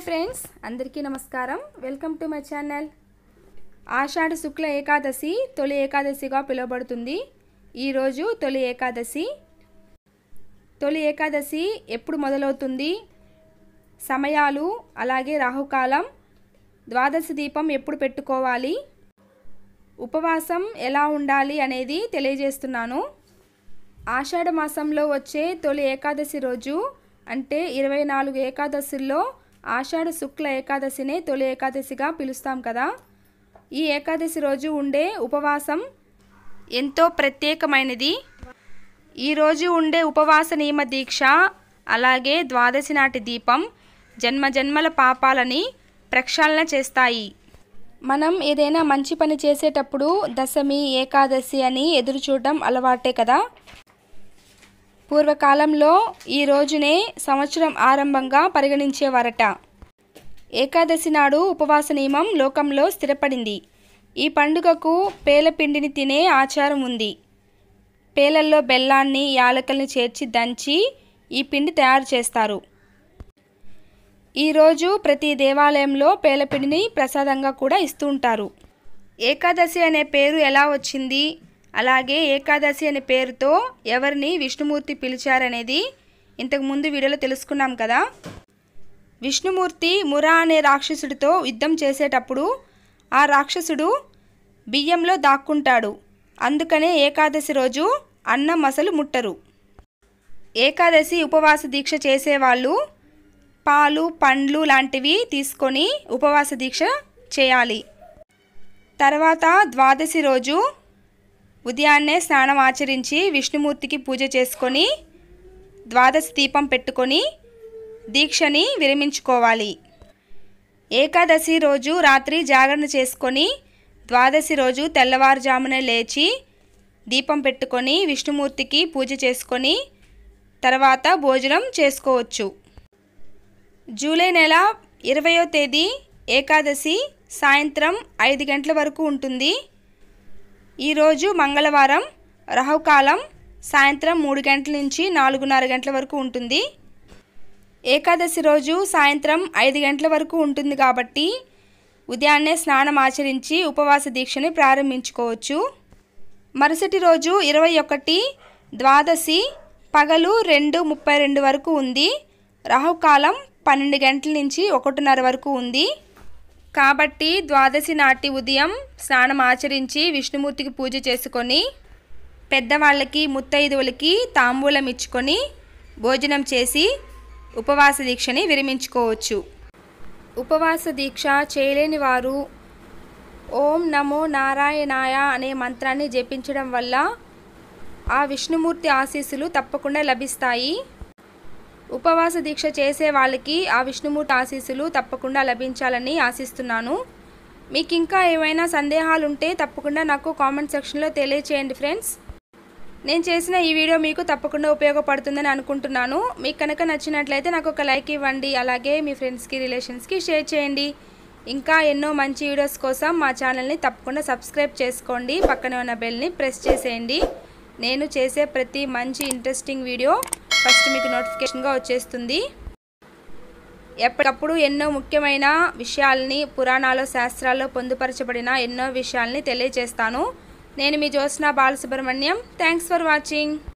hi friends అందరికీ నమస్కారం welcome to my channel ఆషాఢ శుక్ల ఏకాదశి తొలి ఏకాదశిగా పిలువబడుతుంది ఈరోజు తొలి ఏకాదశి తొలి ఏకాదశి ఎప్పుడు మొదలవుతుంది సమయాలు అలాగే రాహుకాలం ద్వాదశి దీపం ఎప్పుడు పెట్టుకోవాలి ఉపవాసం ఎలా ఉండాలి అనేది తెలియజేస్తున్నాను ఆషాఢ మాసంలో వచ్చే తొలి ఏకాదశి రోజు అంటే ఇరవై నాలుగు ఏకాదశుల్లో ఆషాఢ శుక్ల ఏకాదశినే తొలి ఏకాదశిగా పిలుస్తాం కదా ఈ ఏకాదశి రోజు ఉండే ఉపవాసం ఎంతో ప్రత్యేకమైనది ఈరోజు ఉండే ఉపవాస నియమ దీక్ష అలాగే ద్వాదశి నాటి దీపం జన్మజన్మల పాపాలని ప్రక్షాళన చేస్తాయి మనం ఏదైనా మంచి పని చేసేటప్పుడు దశమి ఏకాదశి అని ఎదురు చూడడం అలవాటే కదా పూర్వకాలంలో ఈ రోజునే సంవత్సరం ఆరంభంగా పరిగణించేవారట ఏకాదశి నాడు ఉపవాస నియమం లోకంలో స్థిరపడింది ఈ పండుగకు పేలపిండిని తినే ఆచారం ఉంది పేలల్లో బెల్లాన్ని యాలకల్ని చేర్చి దంచి ఈ పిండి తయారు చేస్తారు ఈరోజు ప్రతి దేవాలయంలో పేలపిండిని ప్రసాదంగా కూడా ఇస్తూ ఉంటారు ఏకాదశి అనే పేరు ఎలా వచ్చింది అలాగే ఏకాదశి అనే పేరుతో ఎవరిని విష్ణుమూర్తి పిలిచారనేది ఇంతకుముందు వీడియోలో తెలుసుకున్నాం కదా విష్ణుమూర్తి మురా అనే రాక్షసుడితో యుద్ధం చేసేటప్పుడు ఆ రాక్షసుడు బియ్యంలో దాక్కుంటాడు అందుకనే ఏకాదశి రోజు అన్నం అసలు ముట్టరు ఏకాదశి ఉపవాస దీక్ష చేసేవాళ్ళు పాలు పండ్లు లాంటివి తీసుకొని ఉపవాస దీక్ష చేయాలి తర్వాత ద్వాదశి రోజు ఉదయాన్నే స్నానం ఆచరించి విష్ణుమూర్తికి పూజ చేసుకొని ద్వాదశ దీపం పెట్టుకొని దీక్షని విరమించుకోవాలి ఏకాదశి రోజు రాత్రి జాగరణ చేసుకొని ద్వాదశి రోజు తెల్లవారుజామునే లేచి దీపం పెట్టుకొని విష్ణుమూర్తికి పూజ చేసుకొని తర్వాత భోజనం చేసుకోవచ్చు జూలై నెల ఇరవయో తేదీ ఏకాదశి సాయంత్రం ఐదు గంటల వరకు ఉంటుంది ఈరోజు మంగళవారం రాహుకాలం సాయంత్రం మూడు గంటల నుంచి నాలుగున్నర గంటల వరకు ఉంటుంది ఏకాదశి రోజు సాయంత్రం ఐదు గంటల వరకు ఉంటుంది కాబట్టి ఉదయాన్నే స్నానం ఆచరించి ఉపవాస దీక్షని ప్రారంభించుకోవచ్చు మరుసటి రోజు ఇరవై ఒకటి ద్వాదశి పగలు రెండు ముప్పై రెండు వరకు ఉంది రాహుకాలం పన్నెండు గంటల నుంచి ఒకటిన్నర వరకు ఉంది కాబట్టి ద్వాదశి నాటి ఉదయం స్నానం ఆచరించి విష్ణుమూర్తికి పూజ చేసుకొని పెద్దవాళ్ళకి ముత్తైదువులకి తాంబూలం ఇచ్చుకొని భోజనం చేసి ఉపవాస దీక్షని విరమించుకోవచ్చు ఉపవాస దీక్ష చేయలేని వారు ఓం నమో నారాయణాయ అనే మంత్రాన్ని జపించడం వల్ల ఆ విష్ణుమూర్తి ఆశీస్సులు తప్పకుండా లభిస్తాయి ఉపవాస దీక్ష చేసే వాళ్ళకి ఆ విష్ణుమూర్తి ఆశీస్సులు తప్పకుండా లభించాలని ఆశిస్తున్నాను మీకు ఇంకా ఏమైనా సందేహాలు ఉంటే తప్పకుండా నాకు కామెంట్ సెక్షన్లో తెలియచేయండి ఫ్రెండ్స్ నేను చేసిన ఈ వీడియో మీకు తప్పకుండా ఉపయోగపడుతుందని అనుకుంటున్నాను మీకు కనుక నచ్చినట్లయితే నాకు ఒక లైక్ ఇవ్వండి అలాగే మీ ఫ్రెండ్స్కి రిలేషన్స్కి షేర్ చేయండి ఇంకా ఎన్నో మంచి వీడియోస్ కోసం మా ఛానల్ని తప్పకుండా సబ్స్క్రైబ్ చేసుకోండి పక్కనే ఉన్న బెల్ని ప్రెస్ చేసేయండి నేను చేసే ప్రతి మంచి ఇంట్రెస్టింగ్ వీడియో ఫస్ట్ మీకు నోటిఫికేషన్గా వచ్చేస్తుంది ఎప్పటికప్పుడు ఎన్నో ముఖ్యమైన విషయాల్ని పురాణాలు శాస్త్రాల్లో పొందుపరచబడిన ఎన్నో విషయాల్ని తెలియజేస్తాను నేను మీ Jyotsna Balasubrahmanyam thanks for watching